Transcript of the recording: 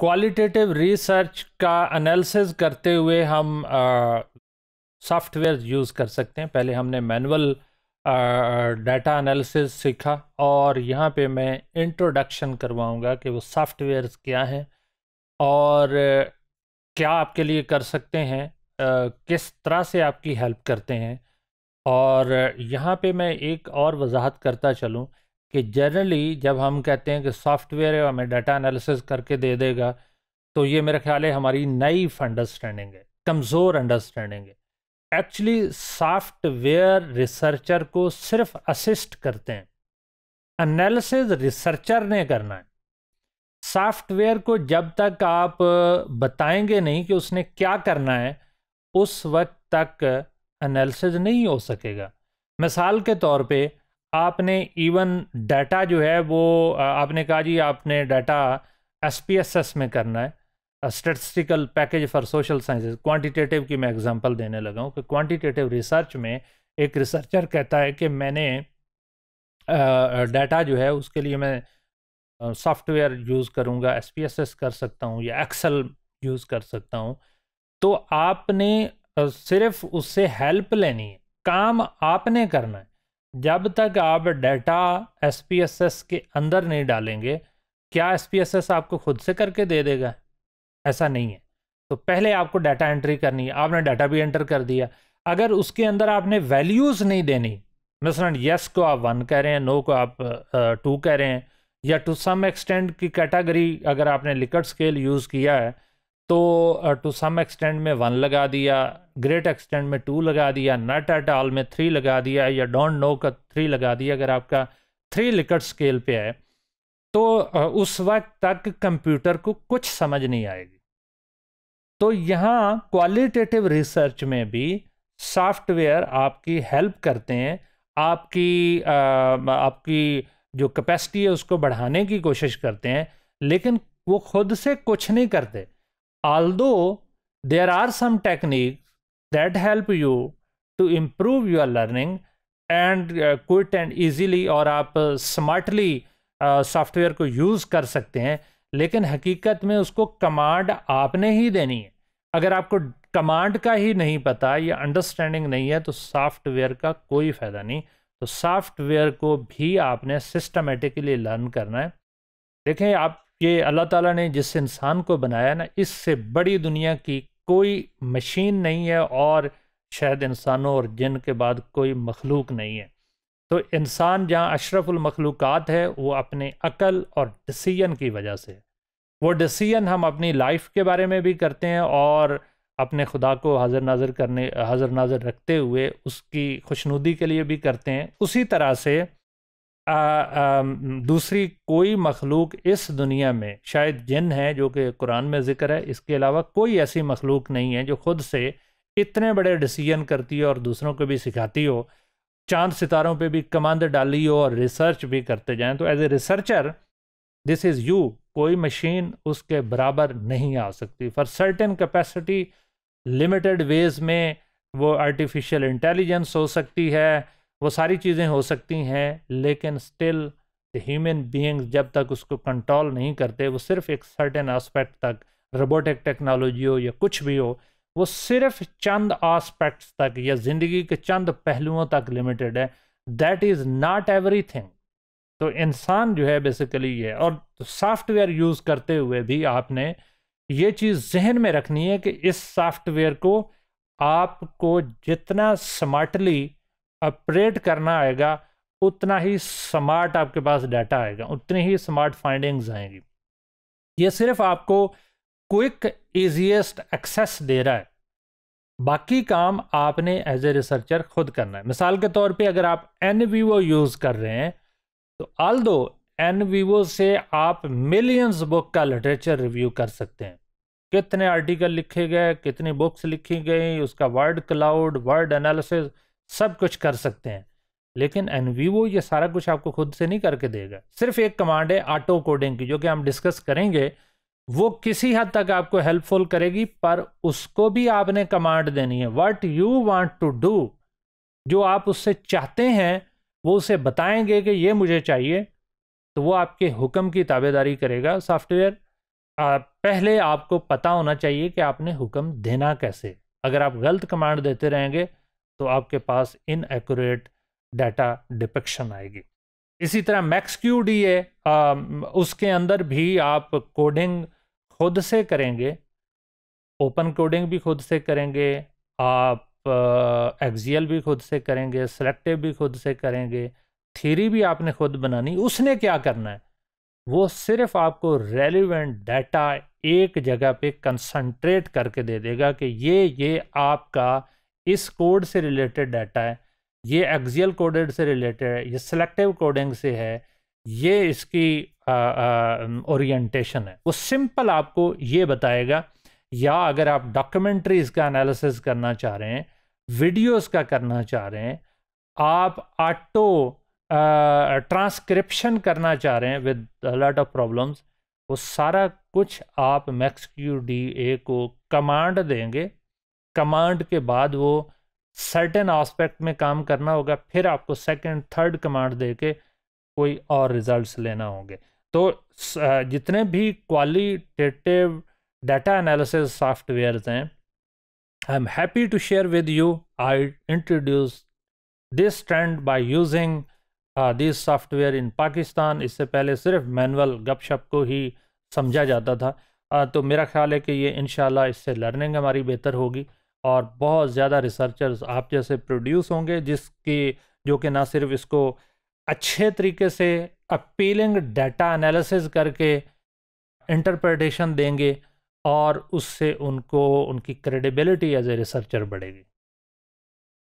qualitative research का analysis करते हुए हम सॉफ्टवेयर यूज़ कर सकते हैं पहले हमने मैनुअल डाटा एनालिसिस सीखा और यहाँ पे मैं इंट्रोडक्शन करवाऊँगा कि वो सॉफ्टवेयर क्या हैं और क्या आपके लिए कर सकते हैं uh, किस तरह से आपकी हेल्प करते हैं और यहाँ पे मैं एक और वजाहत करता चलूँ कि जनरली जब हम कहते हैं कि सॉफ्टवेयर हमें डाटा एनालिसिस करके दे देगा तो ये मेरा ख्याल है हमारी नई अंडरस्टैंडिंग है कमज़ोर अंडरस्टैंडिंग है एक्चुअली सॉफ्टवेयर रिसर्चर को सिर्फ असिस्ट करते हैं एनालिसिस रिसर्चर ने करना है सॉफ्टवेयर को जब तक आप बताएंगे नहीं कि उसने क्या करना है उस वक्त तक एनालिसिस नहीं हो सकेगा मिसाल के तौर पर आपने इवन डाटा जो है वो आपने कहा जी आपने data S P S S में करना है statistical package for social sciences quantitative की मैं एग्जांपल देने लगा हूँ कि क्वांटिटेटिव रिसर्च में एक रिसर्चर कहता है कि मैंने डाटा जो है उसके लिए मैं सॉफ्टवेयर यूज़ करूँगा एस कर सकता हूँ या एक्सेल यूज़ कर सकता हूँ तो आपने सिर्फ उससे हेल्प लेनी है काम आपने करना है जब तक आप data S P S S के अंदर नहीं डालेंगे क्या एस पी एस एस आपको खुद से करके दे देगा ऐसा नहीं है तो पहले आपको डाटा एंट्री करनी है आपने डाटा भी एंटर कर दिया अगर उसके अंदर आपने वैल्यूज़ नहीं देनी मसलन यस को आप वन कह रहे हैं नो को आप टू कह रहे हैं या टू सम एक्सटेंड की कैटेगरी अगर आपने लिकट स्केल यूज़ किया है तो टू सम एक्सटेंड में वन लगा दिया ग्रेट एक्सटेंड में टू लगा दिया नट एट ऑल में थ्री लगा दिया या डोंट नो का थ्री लगा दिया अगर आपका थ्री लिकट स्केल पे है तो uh, उस वक्त तक कंप्यूटर को कुछ समझ नहीं आएगी तो यहाँ क्वालिटेटिव रिसर्च में भी सॉफ्टवेयर आपकी हेल्प करते हैं आपकी आ, uh, आपकी जो कैपेसिटी है उसको बढ़ाने की कोशिश करते हैं लेकिन वो खुद से कुछ नहीं करते although there are some techniques that help you to improve your learning and quite and easily और आप स्मार्टली uh, सॉफ्टवेयर uh, को यूज़ कर सकते हैं लेकिन हकीकत में उसको कमांड आपने ही देनी है अगर आपको कमांड का ही नहीं पता या अंडरस्टैंडिंग नहीं है तो सॉफ्टवेयर का कोई फ़ायदा नहीं तो सॉफ्टवेयर को भी आपने सिस्टमेटिकली लर्न करना है देखें आप कि अल्लाह ताला ने जिस इंसान को बनाया ना इससे बड़ी दुनिया की कोई मशीन नहीं है और शायद इंसानों और जिन के बाद कोई मखलूक नहीं है तो इंसान जहाँ अशरफुलमखलूक़ात है वो अपने अकल और डिसीजन की वजह से है वो डिसीजन हम अपनी लाइफ के बारे में भी करते हैं और अपने खुदा को हाजर नाजर करने हाजर नाजर रखते हुए उसकी खुशनुदी के लिए भी करते हैं उसी तरह से आ, आ, दूसरी कोई मखलूक इस दुनिया में शायद जिन है जो कि कुरान में ज़िक्र है इसके अलावा कोई ऐसी मखलूक नहीं है जो ख़ुद से इतने बड़े डिसीजन करती हो और दूसरों को भी सिखाती हो चांद सितारों पे भी कमांड डाली हो और रिसर्च भी करते जाएं तो as a researcher this is you कोई मशीन उसके बराबर नहीं आ सकती for certain capacity limited ways में वो आर्टिफिशियल इंटेलिजेंस हो सकती है वो सारी चीज़ें हो सकती हैं लेकिन स्टिल ह्यूमन बींग्स जब तक उसको कंट्रोल नहीं करते वो सिर्फ एक सर्टेन आस्पेक्ट तक रोबोटिक टेक्नोलॉजी हो या कुछ भी हो वो सिर्फ चंद आस्पेक्ट्स तक या ज़िंदगी के चंद पहलुओं तक लिमिटेड है that is not everything तो इंसान जो है बेसिकली ये और सॉफ्टवेयर यूज़ करते हुए भी आपने ये चीज़ जहन में रखनी है कि इस सॉफ्टवेयर को आपको जितना स्मार्टली ऑपरेट करना आएगा उतना ही स्मार्ट आपके पास डाटा आएगा उतनी ही स्मार्ट फाइंडिंग्स आएंगी ये सिर्फ आपको क्विक ईजिएस्ट एक्सेस दे रहा है बाकी काम आपने एज ए रिसर्चर खुद करना है मिसाल के तौर पे अगर आप एन यूज़ कर रहे हैं तो आल दो एन से आप मिलियंस बुक का लिटरेचर रिव्यू कर सकते हैं कितने आर्टिकल लिखे गए कितनी बुक्स लिखी गई उसका वर्ड क्लाउड वर्ड एनालिसिस सब कुछ कर सकते हैं लेकिन वो ये सारा कुछ आपको खुद से नहीं करके देगा सिर्फ एक कमांड है ऑटो कोडिंग की जो कि हम डिस्कस करेंगे वो किसी हद तक आपको हेल्पफुल करेगी पर उसको भी आपने कमांड देनी है what you want to do जो आप उससे चाहते हैं वो उसे बताएंगे कि ये मुझे चाहिए तो वो आपके हुक्म की ताबेदारी करेगा सॉफ्टवेयर पहले आपको पता होना चाहिए कि आपने हुक्म देना कैसे अगर आप गलत कमांड देते रहेंगे तो आपके पास इनएक्यूरेट डाटा डिपेक्शन आएगी इसी तरह मैक्स क्यू डी ए उसके अंदर भी आप कोडिंग खुद से करेंगे ओपन कोडिंग भी खुद से करेंगे आप एक्जियल भी खुद से करेंगे सेलेक्टिव भी खुद से करेंगे थीरी भी आपने खुद बनानी उसने क्या करना है वो सिर्फ आपको रेलिवेंट डाटा एक जगह पे कंसंट्रेट करके दे देगा कि ये ये आपका इस कोड से रिलेटेड डाटा है ये एक्जियल कोडेड से रिलेटेड है ये सेलेक्टिव कोडिंग से है ये इसकी ओरिएंटेशन है वो सिंपल आपको ये बताएगा या अगर आप डॉक्यूमेंट्रीज का एनालिसिस करना चाह रहे हैं वीडियोस का करना चाह रहे हैं आप ऑटो ट्रांसक्रिप्शन करना चाह रहे हैं विद लॉट ऑफ प्रॉब्लम्स वो सारा कुछ आप मैक्स क्यू डी ए को कमांड देंगे कमांड के बाद वो सर्टेन आस्पेक्ट में काम करना होगा फिर आपको सेकंड थर्ड कमांड दे के कोई और रिजल्ट्स लेना होंगे तो जितने भी क्वालिटेटिव डाटा एनालिसिस सॉफ्टवेयर हैं I am happy to share with you I introduce this trend by using this software in Pakistan इससे पहले सिर्फ मैनुअल गपशप को ही समझा जाता था uh, तो मेरा ख्याल है कि ये इन इससे लर्निंग हमारी बेहतर होगी और बहुत ज़्यादा रिसर्चर्स आप जैसे प्रोड्यूस होंगे जिसकी जो कि ना सिर्फ इसको अच्छे तरीके से अपीलिंग डाटा एनालिसिस करके इंटरप्रटेशन देंगे और उससे उनको उनकी क्रेडिबिलिटी एज ए रिसर्चर बढ़ेगी